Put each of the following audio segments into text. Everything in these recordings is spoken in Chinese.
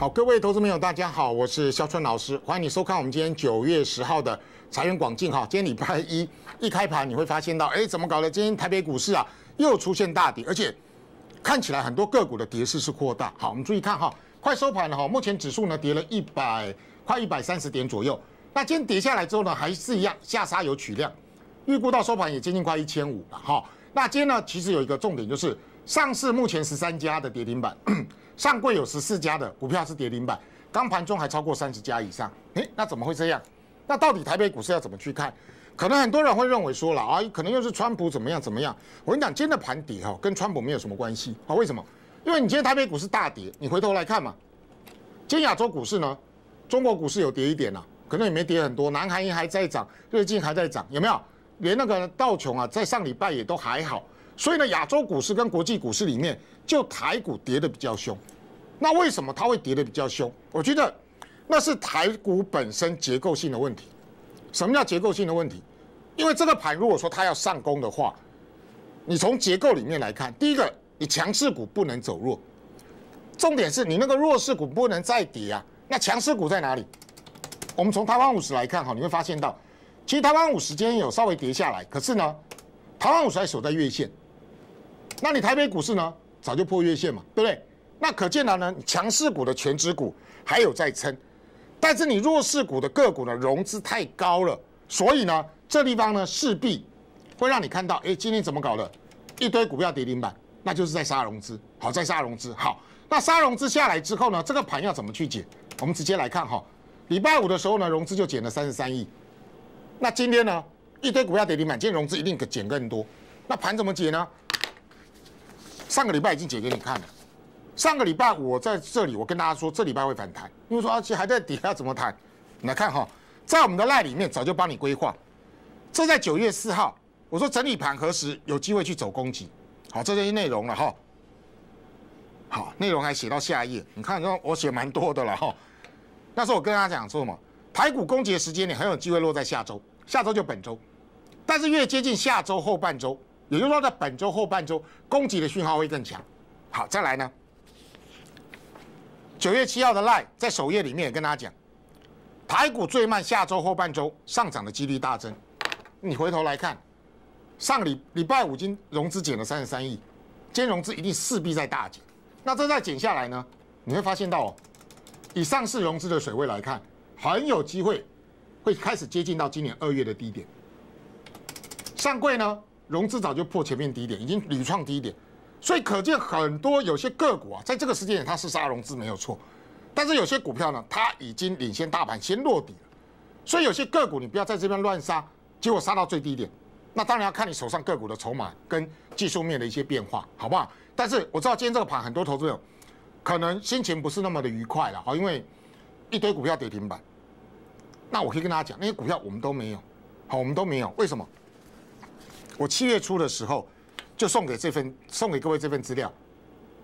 好，各位投资朋友，大家好，我是肖春老师，欢迎你收看我们今天九月十号的财源广进哈。今天礼拜一，一开盘你会发现到，哎，怎么搞的？今天台北股市啊，又出现大跌，而且看起来很多个股的跌势是扩大。好，我们注意看哈，快收盘了哈，目前指数呢跌了一百，快一百三十点左右。那今天跌下来之后呢，还是一样下杀有取量，预估到收盘也接近快一千五了哈。那今天呢，其实有一个重点就是，上市目前十三家的跌停板。上柜有十四家的股票是跌停板，刚盘中还超过三十家以上。诶，那怎么会这样？那到底台北股市要怎么去看？可能很多人会认为说了啊，可能又是川普怎么样怎么样。我跟你讲，今天的盘底哈，跟川普没有什么关系啊。为什么？因为你今天台北股市大跌，你回头来看嘛，今天亚洲股市呢，中国股市有跌一点呐，可能也没跌很多。南韩也还在涨，日近还在涨，有没有？连那个道琼啊，在上礼拜也都还好。所以呢，亚洲股市跟国际股市里面，就台股跌得比较凶。那为什么它会跌得比较凶？我觉得那是台股本身结构性的问题。什么叫结构性的问题？因为这个盘如果说它要上攻的话，你从结构里面来看，第一个，你强势股不能走弱，重点是你那个弱势股不能再跌啊。那强势股在哪里？我们从台湾股市来看哈，你会发现到，其实台湾股十今天有稍微跌下来，可是呢，台湾股十还守在月线。那你台北股市呢，早就破月线嘛，对不对？那可见了呢，强势股的全指股还有在撑，但是你弱势股的个股呢，融资太高了，所以呢，这地方呢势必会让你看到，哎，今天怎么搞的？一堆股票跌停板，那就是在杀融资，好，在杀融资，好，那杀融资下来之后呢，这个盘要怎么去解？我们直接来看哈，礼拜五的时候呢，融资就减了三十三亿，那今天呢，一堆股票跌停板，今天融资一定减更多，那盘怎么解呢？上个礼拜已经解给你看了。上个礼拜我在这里，我跟大家说这礼拜会反弹。因为说而且还在底，下怎么谈？来看哈，在我们的赖里面早就帮你规划。这在九月四号，我说整理盘何时有机会去走攻击？好，这些内容了哈。好，内容还写到下一页，你看，我写蛮多的了哈。那时候我跟大家讲说什么？台股攻击的时间，你很有机会落在下周，下周就本周，但是越接近下周后半周。也就是说，在本周后半周，供给的讯号会更强。好，再来呢。九月七号的 Line 在首页里面也跟大家讲，台股最慢下周后半周上涨的几率大增。你回头来看，上礼礼拜五金融资减了三十三亿，天融资一定势必在大减。那这再减下来呢，你会发现到以上市融资的水位来看，很有机会会开始接近到今年二月的低点。上柜呢？融资早就破前面低点，已经屡创低点，所以可见很多有些个股啊，在这个时间点它是杀融资没有错，但是有些股票呢，它已经领先大盘先落底了，所以有些个股你不要在这边乱杀，结果杀到最低点，那当然要看你手上个股的筹码跟技术面的一些变化，好不好？但是我知道今天这个盘很多投资者可能心情不是那么的愉快了，好，因为一堆股票跌停板，那我可以跟大家讲，那些股票我们都没有，好，我们都没有，为什么？我七月初的时候就送给这份送给各位这份资料，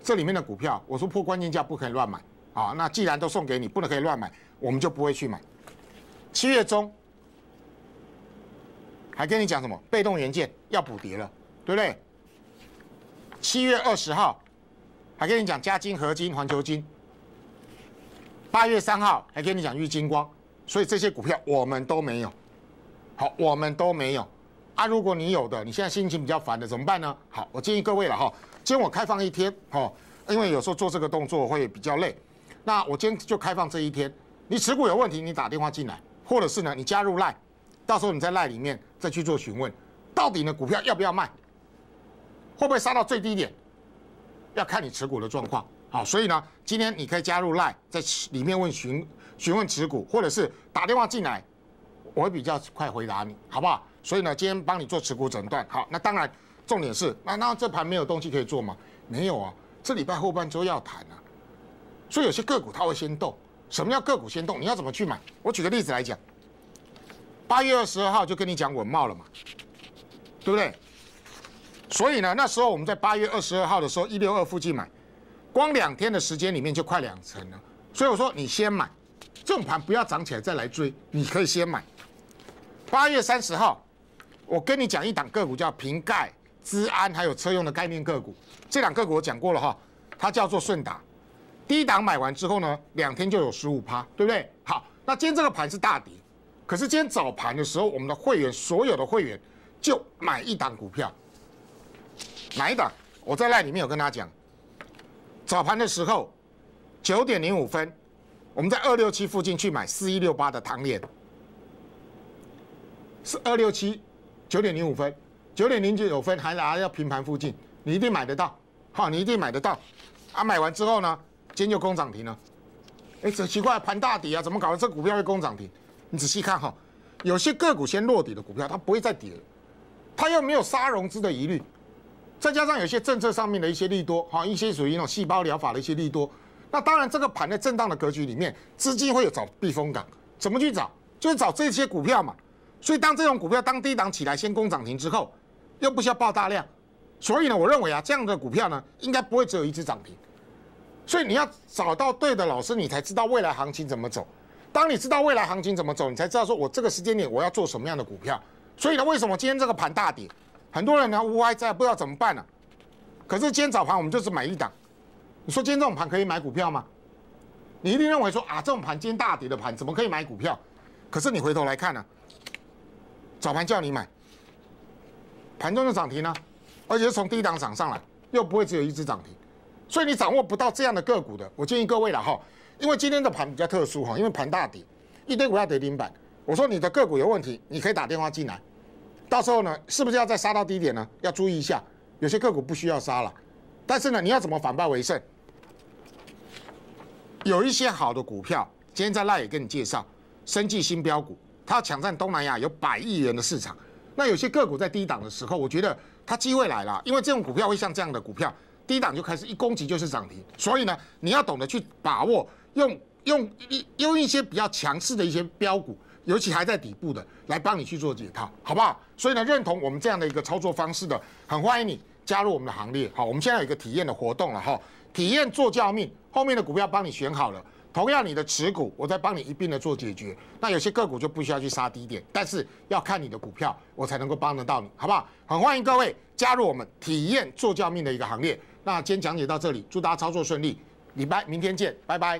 这里面的股票我说破关键价不可以乱买啊，那既然都送给你不能可以乱买，我们就不会去买。七月中还跟你讲什么被动元件要补跌了，对不对？七月二十号还跟你讲加金合金环球金，八月三号还跟你讲玉金光，所以这些股票我们都没有，好，我们都没有。啊，如果你有的，你现在心情比较烦的怎么办呢？好，我建议各位了哈，今天我开放一天哈，因为有时候做这个动作会比较累。那我今天就开放这一天，你持股有问题，你打电话进来，或者是呢，你加入赖，到时候你在赖里面再去做询问，到底呢股票要不要卖，会不会杀到最低点，要看你持股的状况。好，所以呢，今天你可以加入赖，在里面问询询问持股，或者是打电话进来。我会比较快回答你，好不好？所以呢，今天帮你做持股诊断，好，那当然重点是，那那这盘没有东西可以做吗？没有啊，这礼拜后半周要谈啊，所以有些个股它会先动。什么叫个股先动？你要怎么去买？我举个例子来讲，八月二十二号就跟你讲稳茂了嘛，对不对？所以呢，那时候我们在八月二十二号的时候，一六二附近买，光两天的时间里面就快两成了。所以我说你先买，这种盘不要涨起来再来追，你可以先买。八月三十号，我跟你讲一档个股叫瓶盖、资安，还有车用的概念个股。这两个股我讲过了哈，它叫做顺达。第一档买完之后呢，两天就有十五趴，对不对？好，那今天这个盘是大底，可是今天早盘的时候，我们的会员所有的会员就买一档股票，买一档。我在那里面有跟他讲，早盘的时候，九点零五分，我们在二六七附近去买四一六八的汤面。是二六七，九点零五分，九点零九分，还拿要平盘附近，你一定买得到，好，你一定买得到。啊，买完之后呢，今天就攻涨停了。哎，这奇怪，盘大底啊，怎么搞的？这股票会攻涨停？你仔细看哈，有些个股先落底的股票，它不会再跌了，它又没有杀融资的疑虑，再加上有些政策上面的一些利多，哈，一些属于那种细胞疗法的一些利多。那当然，这个盘的震荡的格局里面，资金会有找避风港，怎么去找？就是找这些股票嘛。所以当这种股票当低档起来先攻涨停之后，又不需要爆大量，所以呢，我认为啊，这样的股票呢，应该不会只有一只涨停。所以你要找到对的老师，你才知道未来行情怎么走。当你知道未来行情怎么走，你才知道说我这个时间点我要做什么样的股票。所以呢，为什么今天这个盘大跌，很多人呢无外在不知道怎么办呢？可是今天早盘我们就是买一档，你说今天这种盘可以买股票吗？你一定认为说啊，这种盘今天大跌的盘怎么可以买股票？可是你回头来看呢？早盘叫你买，盘中的涨停呢，而且是从低档涨上来，又不会只有一只涨停，所以你掌握不到这样的个股的。我建议各位了哈，因为今天的盘比较特殊哈，因为盘大底，一堆股要跌停板。我说你的个股有问题，你可以打电话进来，到时候呢，是不是要再杀到低点呢？要注意一下，有些个股不需要杀了，但是呢，你要怎么反败为胜？有一些好的股票，今天在那也跟你介绍，生计新标股。它要抢占东南亚有百亿元的市场，那有些个股在低档的时候，我觉得它机会来了，因为这种股票会像这样的股票，低档就开始一攻击就是涨停，所以呢，你要懂得去把握，用用用一些比较强势的一些标股，尤其还在底部的，来帮你去做解套，好不好？所以呢，认同我们这样的一个操作方式的，很欢迎你加入我们的行列。好，我们现在有一个体验的活动了哈，体验做教命，后面的股票帮你选好了。同样，你的持股，我在帮你一并的做解决。那有些个股就不需要去杀低点，但是要看你的股票，我才能够帮得到你，好不好？很欢迎各位加入我们体验做教命的一个行列。那今天讲解到这里，祝大家操作顺利，礼拜明天见，拜拜。